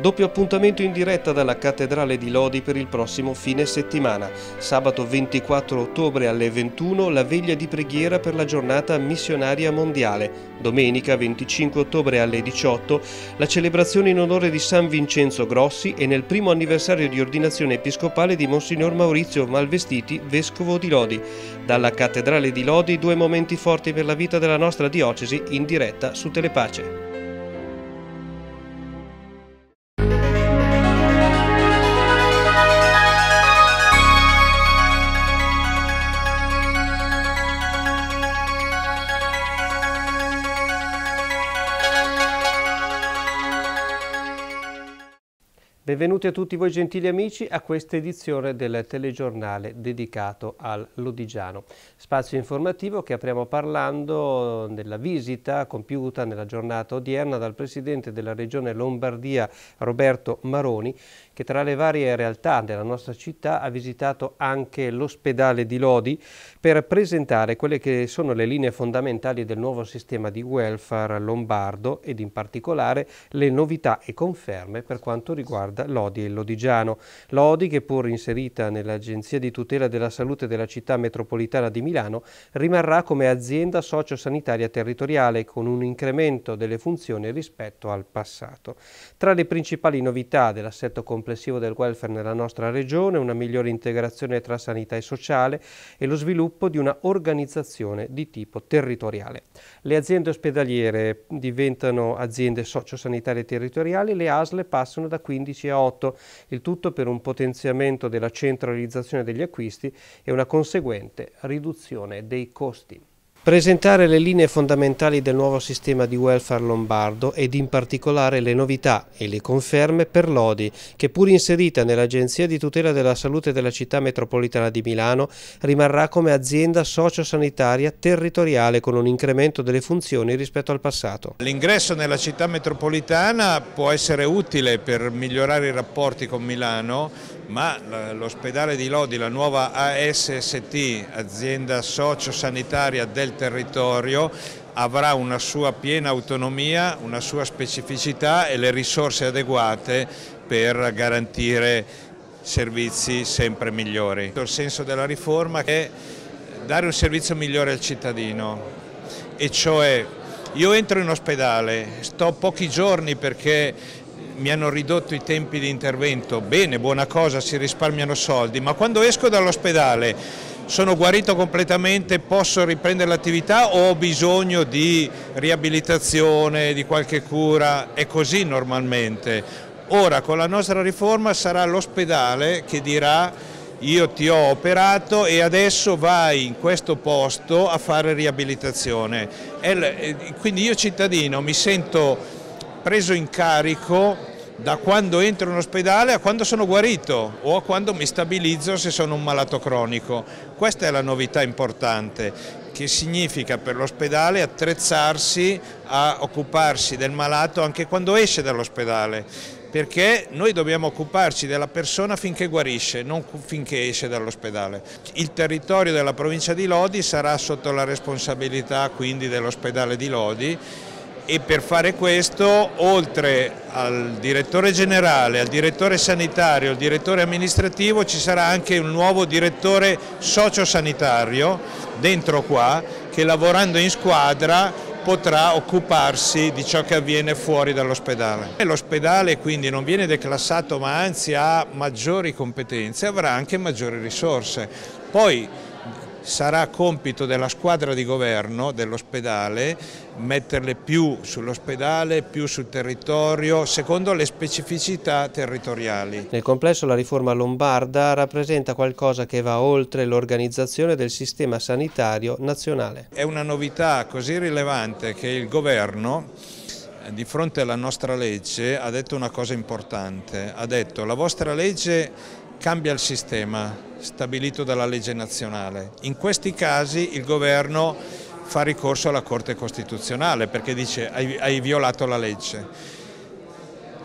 Doppio appuntamento in diretta dalla Cattedrale di Lodi per il prossimo fine settimana. Sabato 24 ottobre alle 21 la veglia di preghiera per la giornata missionaria mondiale. Domenica 25 ottobre alle 18 la celebrazione in onore di San Vincenzo Grossi e nel primo anniversario di ordinazione episcopale di Monsignor Maurizio Malvestiti, vescovo di Lodi. Dalla Cattedrale di Lodi due momenti forti per la vita della nostra diocesi in diretta su Telepace. benvenuti a tutti voi gentili amici a questa edizione del telegiornale dedicato al Lodigiano. Spazio informativo che apriamo parlando della visita compiuta nella giornata odierna dal Presidente della Regione Lombardia Roberto Maroni che tra le varie realtà della nostra città ha visitato anche l'ospedale di Lodi per presentare quelle che sono le linee fondamentali del nuovo sistema di welfare lombardo ed in particolare le novità e conferme per quanto riguarda Lodi e il Lodigiano. Lodi, che pur inserita nell'Agenzia di tutela della salute della città metropolitana di Milano, rimarrà come azienda sociosanitaria territoriale con un incremento delle funzioni rispetto al passato. Tra le principali novità dell'assetto complessivo del welfare nella nostra regione, una migliore integrazione tra sanità e sociale e lo sviluppo di una organizzazione di tipo territoriale. Le aziende ospedaliere diventano aziende sociosanitarie territoriali, le ASL passano da 15 a 2008, il tutto per un potenziamento della centralizzazione degli acquisti e una conseguente riduzione dei costi. Presentare le linee fondamentali del nuovo sistema di welfare lombardo ed in particolare le novità e le conferme per l'ODI, che pur inserita nell'Agenzia di tutela della salute della città metropolitana di Milano, rimarrà come azienda sociosanitaria territoriale con un incremento delle funzioni rispetto al passato. L'ingresso nella città metropolitana può essere utile per migliorare i rapporti con Milano, ma l'ospedale di Lodi, la nuova ASST, azienda sociosanitaria del territorio, avrà una sua piena autonomia, una sua specificità e le risorse adeguate per garantire servizi sempre migliori. Il senso della riforma è dare un servizio migliore al cittadino e cioè io entro in ospedale, sto pochi giorni perché mi hanno ridotto i tempi di intervento, bene, buona cosa, si risparmiano soldi, ma quando esco dall'ospedale sono guarito completamente, posso riprendere l'attività o ho bisogno di riabilitazione, di qualche cura? È così normalmente. Ora con la nostra riforma sarà l'ospedale che dirà io ti ho operato e adesso vai in questo posto a fare riabilitazione. Eh, quindi io cittadino mi sento preso in carico da quando entro in ospedale a quando sono guarito o a quando mi stabilizzo se sono un malato cronico. Questa è la novità importante che significa per l'ospedale attrezzarsi a occuparsi del malato anche quando esce dall'ospedale perché noi dobbiamo occuparci della persona finché guarisce, non finché esce dall'ospedale. Il territorio della provincia di Lodi sarà sotto la responsabilità quindi dell'ospedale di Lodi e per fare questo oltre al direttore generale, al direttore sanitario, al direttore amministrativo ci sarà anche un nuovo direttore sociosanitario dentro qua che lavorando in squadra potrà occuparsi di ciò che avviene fuori dall'ospedale. L'ospedale quindi non viene declassato ma anzi ha maggiori competenze, avrà anche maggiori risorse. Poi sarà compito della squadra di governo dell'ospedale metterle più sull'ospedale, più sul territorio, secondo le specificità territoriali. Nel complesso la riforma lombarda rappresenta qualcosa che va oltre l'organizzazione del sistema sanitario nazionale. È una novità così rilevante che il governo eh, di fronte alla nostra legge ha detto una cosa importante, ha detto la vostra legge cambia il sistema stabilito dalla legge nazionale. In questi casi il governo fa ricorso alla Corte Costituzionale perché dice hai, hai violato la legge.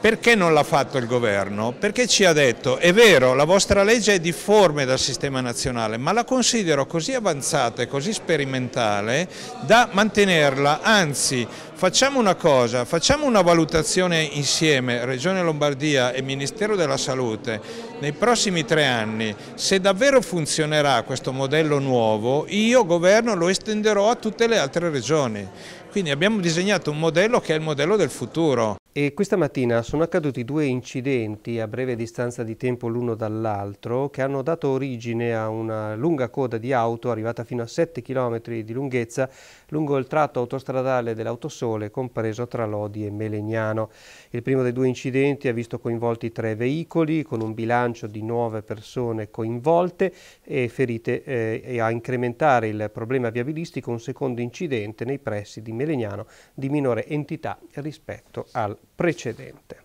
Perché non l'ha fatto il governo? Perché ci ha detto, è vero, la vostra legge è difforme dal sistema nazionale, ma la considero così avanzata e così sperimentale da mantenerla, anzi facciamo una cosa, facciamo una valutazione insieme, Regione Lombardia e Ministero della Salute, nei prossimi tre anni, se davvero funzionerà questo modello nuovo, io governo lo estenderò a tutte le altre regioni. Quindi abbiamo disegnato un modello che è il modello del futuro. E questa mattina sono accaduti due incidenti a breve distanza di tempo l'uno dall'altro che hanno dato origine a una lunga coda di auto arrivata fino a 7 km di lunghezza lungo il tratto autostradale dell'Autosole compreso tra Lodi e Melegnano. Il primo dei due incidenti ha visto coinvolti tre veicoli con un bilancio di nove persone coinvolte e ferite eh, e a incrementare il problema viabilistico un secondo incidente nei pressi di Melegnano di minore entità rispetto al precedente.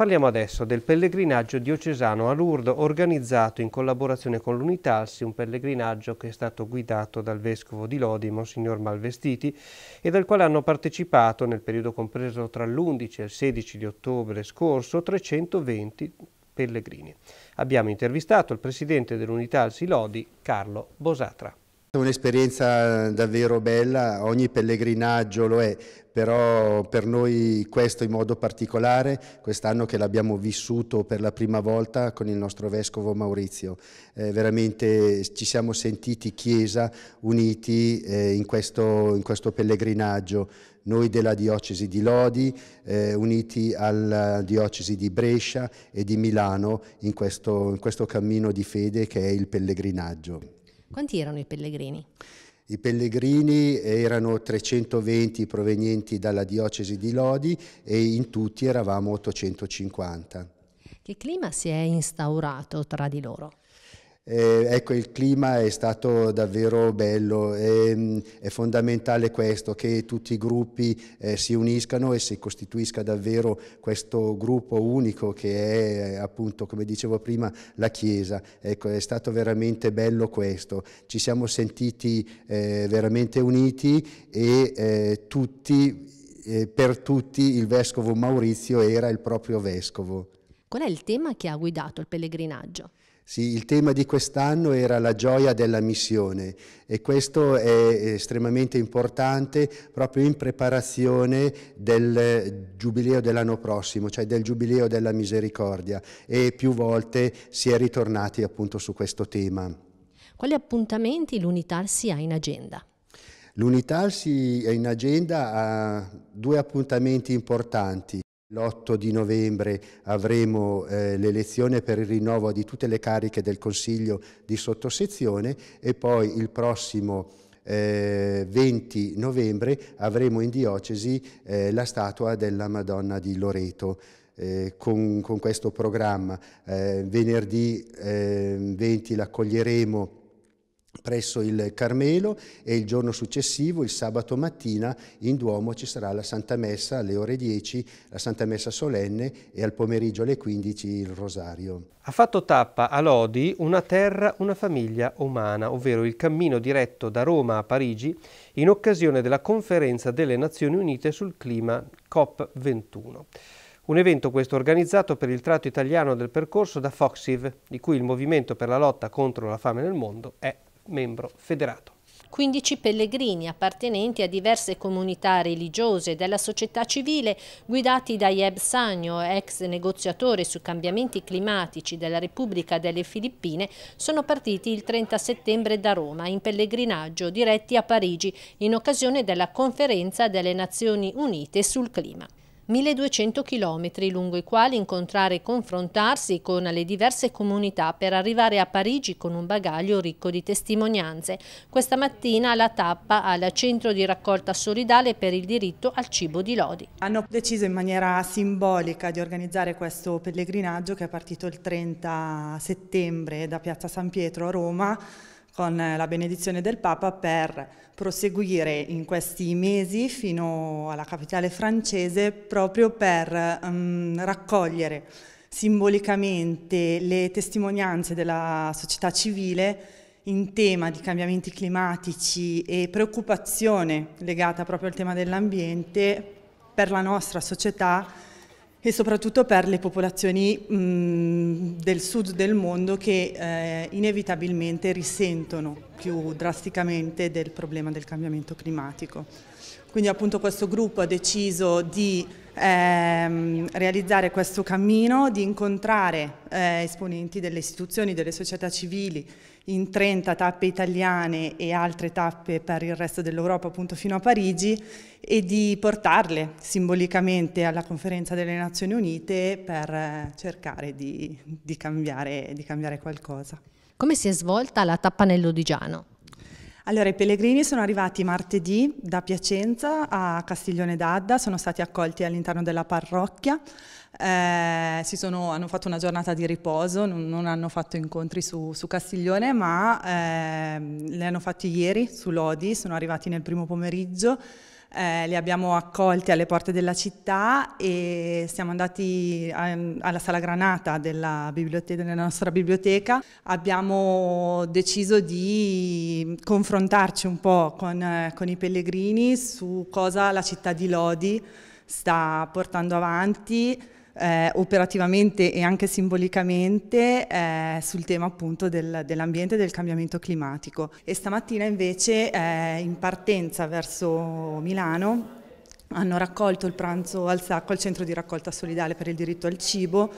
Parliamo adesso del pellegrinaggio diocesano a Lourdes organizzato in collaborazione con l'Unitalsi, un pellegrinaggio che è stato guidato dal vescovo di Lodi, Monsignor Malvestiti, e al quale hanno partecipato nel periodo compreso tra l'11 e il 16 di ottobre scorso 320 pellegrini. Abbiamo intervistato il presidente dell'Unitalsi Lodi, Carlo Bosatra. È un'esperienza davvero bella, ogni pellegrinaggio lo è, però per noi questo in modo particolare, quest'anno che l'abbiamo vissuto per la prima volta con il nostro Vescovo Maurizio, eh, veramente ci siamo sentiti Chiesa uniti eh, in, questo, in questo pellegrinaggio, noi della diocesi di Lodi, eh, uniti alla diocesi di Brescia e di Milano in questo, in questo cammino di fede che è il pellegrinaggio. Quanti erano i pellegrini? I pellegrini erano 320 provenienti dalla diocesi di Lodi e in tutti eravamo 850. Che clima si è instaurato tra di loro? Eh, ecco, il clima è stato davvero bello, eh, è, fondamentale questo, che tutti i gruppi eh, si uniscano e si costituisca davvero questo gruppo unico che è eh, appunto, come dicevo prima, la Chiesa. Ecco, è stato veramente bello questo, ci siamo sentiti eh, veramente uniti e eh, tutti, per tutti il Vescovo Maurizio era il proprio Vescovo. Qual è il tema che ha guidato il pellegrinaggio? Sì, il tema di quest'anno era la gioia della missione e questo è estremamente importante proprio in preparazione del giubileo dell'anno prossimo, cioè del giubileo della misericordia e più volte si è ritornati appunto su questo tema. Quali appuntamenti si ha in agenda? si è in agenda due appuntamenti importanti. L'8 di novembre avremo eh, l'elezione per il rinnovo di tutte le cariche del Consiglio di sottosezione e poi il prossimo eh, 20 novembre avremo in diocesi eh, la statua della Madonna di Loreto. Eh, con, con, questo programma. Eh, venerdì 20 eh, l'accoglieremo presso il Carmelo e il giorno successivo, il sabato mattina, in Duomo ci sarà la Santa Messa alle ore 10, la Santa Messa solenne e al pomeriggio alle 15 il Rosario. Ha fatto tappa a Lodi una terra, una famiglia umana, ovvero il cammino diretto da Roma a Parigi in occasione della conferenza delle Nazioni Unite sul clima COP21. Un evento questo organizzato per il tratto italiano del percorso da Foxiv, di cui il Movimento per la lotta contro la fame nel mondo è membro federato. 15 pellegrini appartenenti a diverse comunità religiose della società civile, guidati da Yeb Sagno, ex negoziatore su cambiamenti climatici della Repubblica delle Filippine, sono partiti il 30 settembre da Roma in pellegrinaggio diretti a Parigi in occasione della conferenza delle Nazioni Unite sul clima. 1200 km lungo i quali incontrare e confrontarsi con le diverse comunità per arrivare a Parigi con un bagaglio ricco di testimonianze. Questa mattina la tappa al centro di raccolta solidale per il diritto al cibo di Lodi. Hanno deciso in maniera simbolica di organizzare questo pellegrinaggio che è partito il 30 settembre da Piazza San Pietro a Roma con eh, la benedizione del Papa per proseguire in questi mesi fino alla capitale francese proprio per um, raccogliere simbolicamente le testimonianze della società civile in tema di cambiamenti climatici e preoccupazione legata proprio al tema dell'ambiente per la nostra società e soprattutto per le popolazioni mh, mm, del sud del mondo che eh, inevitabilmente risentono più drasticamente del problema del cambiamento climatico. Quindi appunto questo gruppo ha deciso di ehm, realizzare questo cammino, di incontrare eh, esponenti delle istituzioni, delle società civili, in 30 tappe italiane e altre tappe per il resto dell'Europa, appunto fino a Parigi, e di portarle simbolicamente alla conferenza delle Nazioni Unite per eh, cercare di, di, cambiare, di cambiare qualcosa. Come si è svolta la tappa nell'Odigiano? Allora, i pellegrini sono arrivati martedì da Piacenza a Castiglione d'Adda, sono stati accolti all'interno della parrocchia, eh, sono, hanno fatto una giornata di riposo, non, non hanno fatto incontri su, su Castiglione, ma eh, li hanno fatti ieri su Lodi, sono arrivati nel primo pomeriggio eh, li abbiamo accolti alle porte della città e siamo andati a, ehm, alla sala granata della, della nostra biblioteca. Abbiamo deciso di confrontarci un po' con, eh, con i pellegrini su cosa la città di Lodi sta portando avanti eh, operativamente e anche simbolicamente eh, sul tema appunto del, dell'ambiente e del cambiamento climatico. E stamattina invece eh, in partenza verso Milano hanno raccolto il pranzo al sacco al centro di raccolta solidale per il diritto al cibo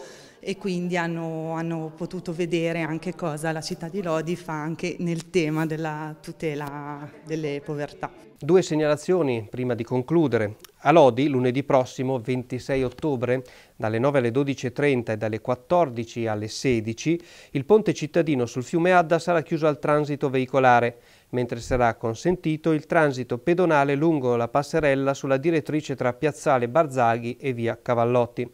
e quindi hanno, hanno potuto vedere anche cosa la città di Lodi fa anche nel tema della tutela delle povertà. Due segnalazioni prima di concludere. A Lodi, lunedì prossimo 26 ottobre, dalle 9 alle 12.30 e dalle 14 alle 16, il ponte cittadino sul fiume Adda sarà chiuso al transito veicolare, mentre sarà consentito il transito pedonale lungo la passerella sulla direttrice tra Piazzale Barzaghi e via Cavallotti.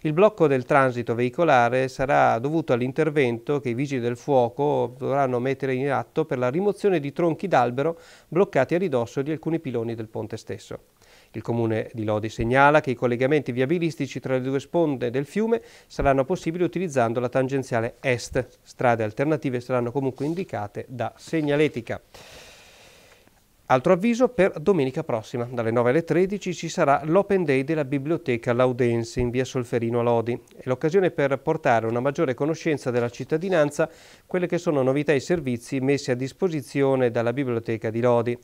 Il blocco del transito veicolare sarà dovuto all'intervento che i vigili del fuoco dovranno mettere in atto per la rimozione di tronchi d'albero bloccati a ridosso di alcuni piloni del ponte stesso. Il comune di Lodi segnala che i collegamenti viabilistici tra le due sponde del fiume saranno possibili utilizzando la tangenziale est. Strade alternative saranno comunque indicate da segnaletica. Altro avviso per domenica prossima. Dalle 9 alle 13 ci sarà l'Open Day della Biblioteca Laudense in via Solferino a Lodi. È l'occasione per portare una maggiore conoscenza della cittadinanza quelle che sono novità e servizi messi a disposizione dalla Biblioteca di Lodi.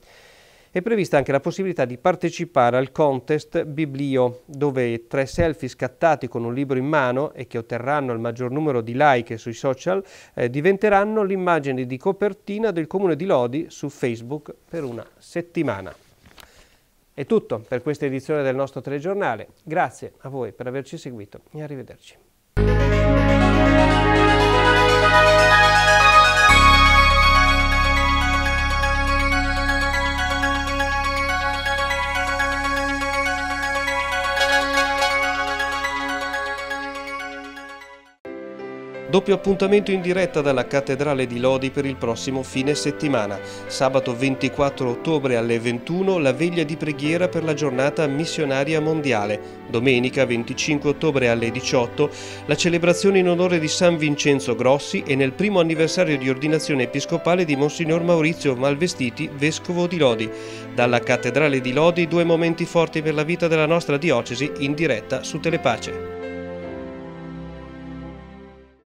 È prevista anche la possibilità di partecipare al contest Biblio, dove tre selfie scattati con un libro in mano e che otterranno il maggior numero di like sui social eh, diventeranno l'immagine di copertina del comune di Lodi su Facebook per una settimana. È tutto per questa edizione del nostro telegiornale. Grazie a voi per averci seguito e arrivederci. Doppio appuntamento in diretta dalla Cattedrale di Lodi per il prossimo fine settimana. Sabato 24 ottobre alle 21 la veglia di preghiera per la giornata missionaria mondiale. Domenica 25 ottobre alle 18 la celebrazione in onore di San Vincenzo Grossi e nel primo anniversario di ordinazione episcopale di Monsignor Maurizio Malvestiti, vescovo di Lodi. Dalla Cattedrale di Lodi due momenti forti per la vita della nostra diocesi in diretta su Telepace.